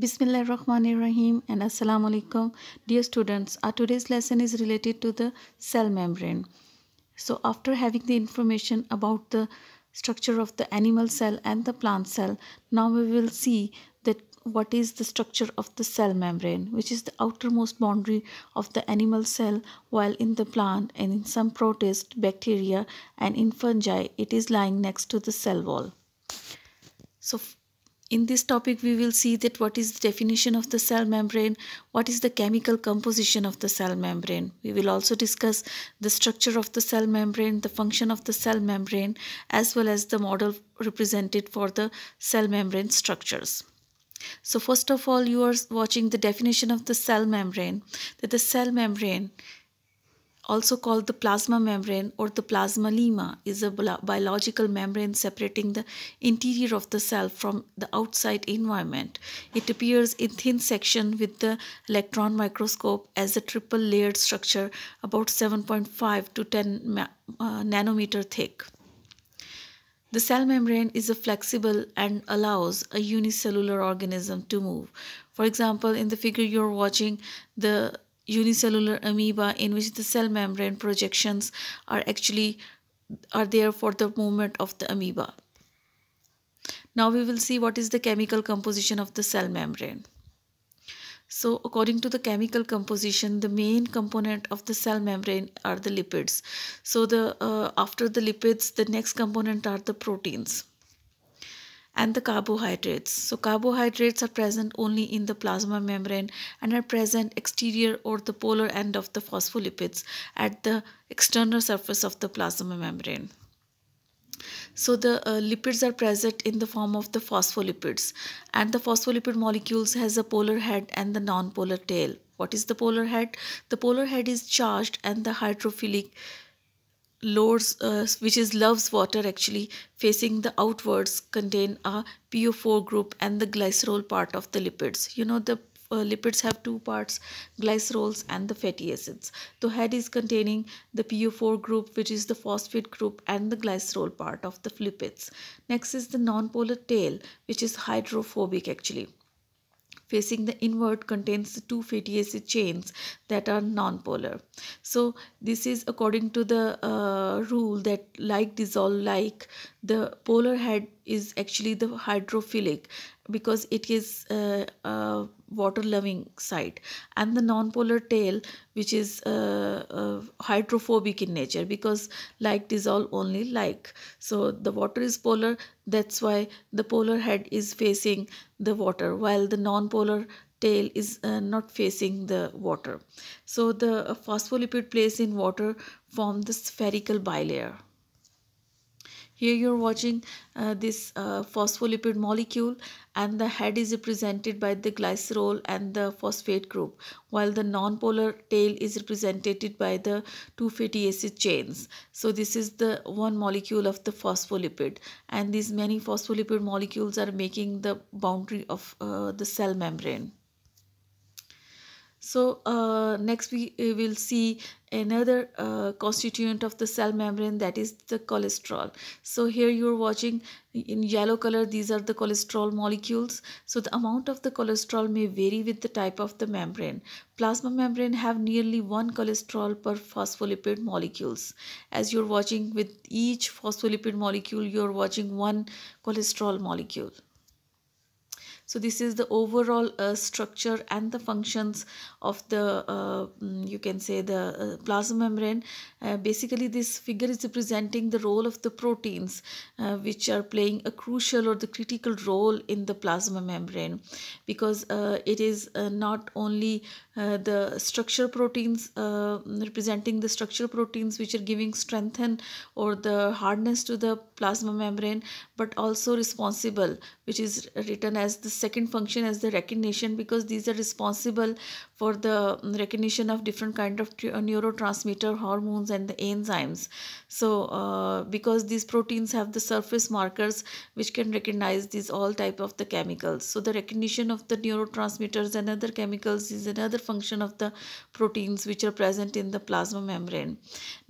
Bismillah ar Rahman Rahim and Assalamu Alaikum. Dear students, our today's lesson is related to the cell membrane. So after having the information about the structure of the animal cell and the plant cell, now we will see that what is the structure of the cell membrane, which is the outermost boundary of the animal cell, while in the plant and in some protist, bacteria and in fungi, it is lying next to the cell wall. So in this topic, we will see that what is the definition of the cell membrane, what is the chemical composition of the cell membrane. We will also discuss the structure of the cell membrane, the function of the cell membrane, as well as the model represented for the cell membrane structures. So first of all, you are watching the definition of the cell membrane, that the cell membrane also called the plasma membrane or the plasma lima, is a biological membrane separating the interior of the cell from the outside environment. It appears in thin section with the electron microscope as a triple layered structure about 7.5 to 10 uh, nanometer thick. The cell membrane is flexible and allows a unicellular organism to move. For example, in the figure you're watching, the unicellular amoeba in which the cell membrane projections are actually are there for the movement of the amoeba. Now we will see what is the chemical composition of the cell membrane. So according to the chemical composition, the main component of the cell membrane are the lipids. So the uh, after the lipids, the next component are the proteins and the carbohydrates. So carbohydrates are present only in the plasma membrane and are present exterior or the polar end of the phospholipids at the external surface of the plasma membrane. So the uh, lipids are present in the form of the phospholipids and the phospholipid molecules has a polar head and the non-polar tail. What is the polar head? The polar head is charged and the hydrophilic lords uh, which is loves water actually facing the outwards contain a po4 group and the glycerol part of the lipids you know the uh, lipids have two parts glycerols and the fatty acids The head is containing the po4 group which is the phosphate group and the glycerol part of the lipids next is the nonpolar tail which is hydrophobic actually facing the inward contains two fatty acid chains that are nonpolar. So this is according to the uh, rule that like dissolve like the polar head is actually the hydrophilic because it is uh, uh, water loving side and the non-polar tail which is uh, uh, hydrophobic in nature because like dissolve only like so the water is polar that's why the polar head is facing the water while the non-polar tail is uh, not facing the water so the phospholipid plays in water form the spherical bilayer here you're watching uh, this uh, phospholipid molecule and the head is represented by the glycerol and the phosphate group while the nonpolar tail is represented by the two fatty acid chains. So this is the one molecule of the phospholipid and these many phospholipid molecules are making the boundary of uh, the cell membrane so uh, next we will see another uh, constituent of the cell membrane that is the cholesterol so here you're watching in yellow color these are the cholesterol molecules so the amount of the cholesterol may vary with the type of the membrane plasma membrane have nearly one cholesterol per phospholipid molecules as you're watching with each phospholipid molecule you're watching one cholesterol molecule so this is the overall uh, structure and the functions of the, uh, mm, you can say the uh, plasma membrane. Uh, basically this figure is representing the role of the proteins uh, which are playing a crucial or the critical role in the plasma membrane because uh, it is not only uh, the structure proteins uh, representing the structural proteins which are giving strength and or the hardness to the plasma membrane but also responsible which is written as the second function as the recognition because these are responsible for the recognition of different kind of neurotransmitter hormones and the enzymes so uh, because these proteins have the surface markers which can recognize these all type of the chemicals so the recognition of the neurotransmitters and other chemicals is another function of the proteins which are present in the plasma membrane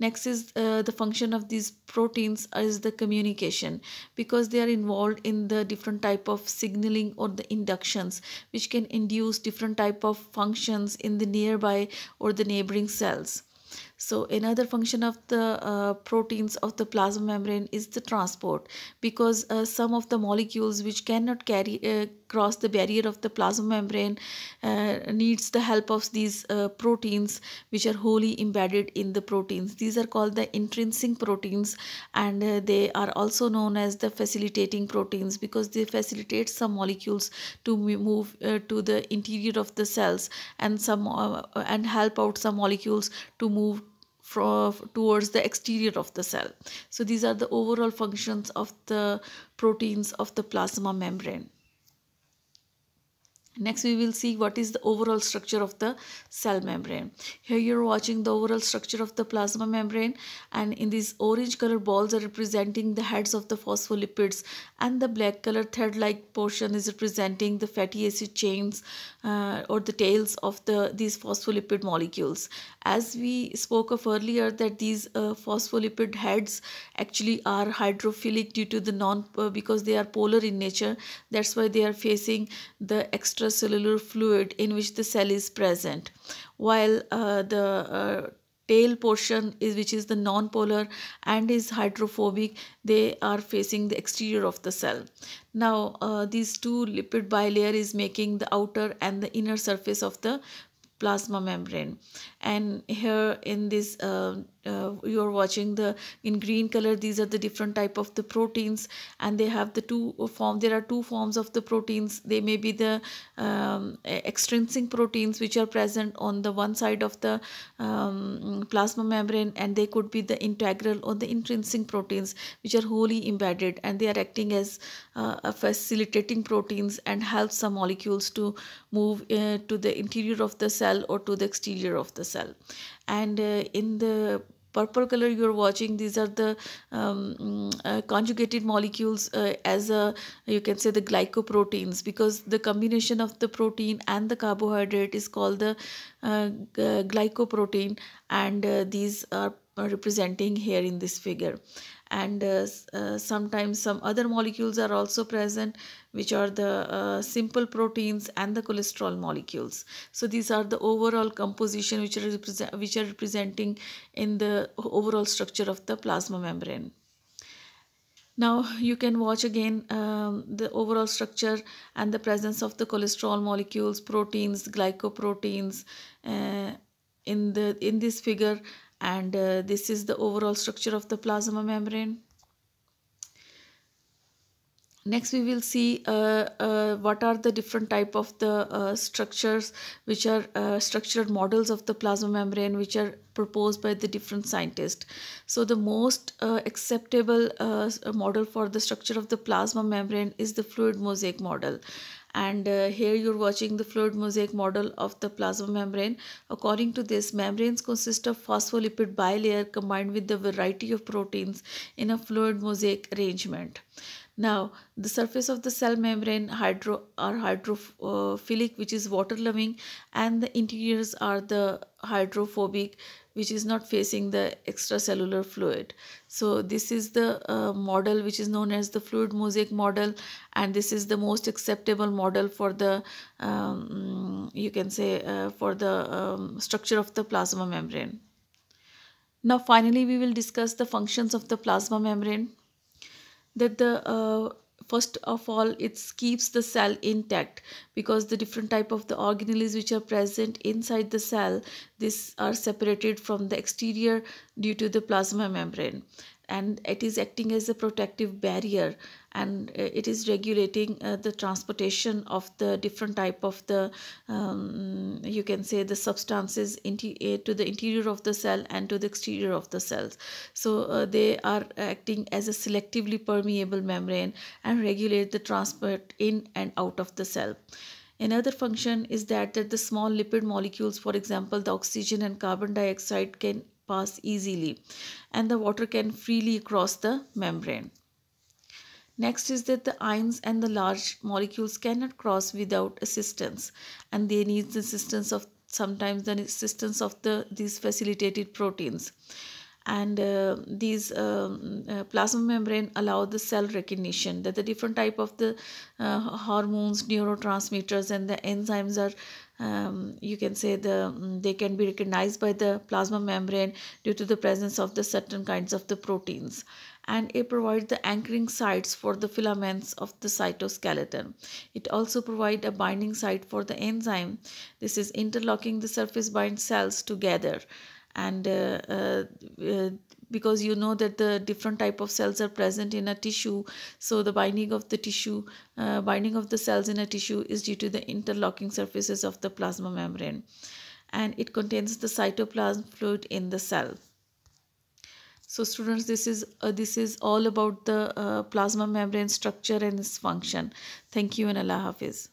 next is uh, the function of these proteins is the communication because they are involved in the different type of signaling or the inductions which can induce different type of functions in the nearby or the neighboring cells so another function of the uh, proteins of the plasma membrane is the transport because uh, some of the molecules which cannot carry uh, cross the barrier of the plasma membrane uh, needs the help of these uh, proteins which are wholly embedded in the proteins. These are called the intrinsic proteins and uh, they are also known as the facilitating proteins because they facilitate some molecules to move to the interior of the cells and some and help out some molecules to move from towards the exterior of the cell so these are the overall functions of the proteins of the plasma membrane Next, we will see what is the overall structure of the cell membrane. Here you're watching the overall structure of the plasma membrane and in these orange color balls are representing the heads of the phospholipids and the black color thread-like portion is representing the fatty acid chains uh, or the tails of the these phospholipid molecules as we spoke of earlier that these uh, phospholipid heads actually are hydrophilic due to the non uh, because they are polar in nature that's why they are facing the extracellular fluid in which the cell is present while uh, the uh, tail portion is which is the non-polar and is hydrophobic they are facing the exterior of the cell now uh, these two lipid bilayer is making the outer and the inner surface of the plasma membrane and here in this uh, uh, you are watching the in green color these are the different type of the proteins and they have the two form there are two forms of the proteins they may be the um, extrinsic proteins which are present on the one side of the um, plasma membrane and they could be the integral or the intrinsic proteins which are wholly embedded and they are acting as uh, facilitating proteins and help some molecules to move uh, to the interior of the cell or to the exterior of the yourself and uh, in the purple color you're watching these are the um, uh, conjugated molecules uh, as a you can say the glycoproteins because the combination of the protein and the carbohydrate is called the uh, glycoprotein and uh, these are uh, representing here in this figure and uh, uh, sometimes some other molecules are also present which are the uh, simple proteins and the cholesterol molecules so these are the overall composition which are which are representing in the overall structure of the plasma membrane now you can watch again um, the overall structure and the presence of the cholesterol molecules proteins glycoproteins uh, in the in this figure and uh, this is the overall structure of the plasma membrane next we will see uh, uh, what are the different type of the uh, structures which are uh, structured models of the plasma membrane which are proposed by the different scientists so the most uh, acceptable uh, model for the structure of the plasma membrane is the fluid mosaic model and uh, here you're watching the fluid mosaic model of the plasma membrane. According to this, membranes consist of phospholipid bilayer combined with the variety of proteins in a fluid mosaic arrangement. Now, the surface of the cell membrane hydro are hydrophilic, uh, which is water loving, and the interiors are the hydrophobic, which is not facing the extracellular fluid. So this is the uh, model which is known as the fluid mosaic model and this is the most acceptable model for the, um, you can say, uh, for the um, structure of the plasma membrane. Now finally we will discuss the functions of the plasma membrane that the uh, first of all it keeps the cell intact because the different type of the organelles which are present inside the cell these are separated from the exterior due to the plasma membrane and it is acting as a protective barrier and uh, it is regulating uh, the transportation of the different type of the um, you can say the substances into uh, to the interior of the cell and to the exterior of the cells so uh, they are acting as a selectively permeable membrane and regulate the transport in and out of the cell Another function is that, that the small lipid molecules, for example, the oxygen and carbon dioxide can pass easily and the water can freely cross the membrane. Next is that the ions and the large molecules cannot cross without assistance and they need the assistance of sometimes the assistance of the these facilitated proteins and uh, these um, uh, plasma membrane allow the cell recognition that the different type of the uh, hormones neurotransmitters and the enzymes are um, you can say the mm, they can be recognized by the plasma membrane due to the presence of the certain kinds of the proteins and it provides the anchoring sites for the filaments of the cytoskeleton. It also provides a binding site for the enzyme. This is interlocking the surface bind cells together and uh, uh, uh, because you know that the different type of cells are present in a tissue so the binding of the tissue binding of the cells in a tissue is due to the interlocking surfaces of the plasma membrane and it contains the cytoplasm fluid in the cell so students this is uh, this is all about the uh, plasma membrane structure and its function thank you and allah hafiz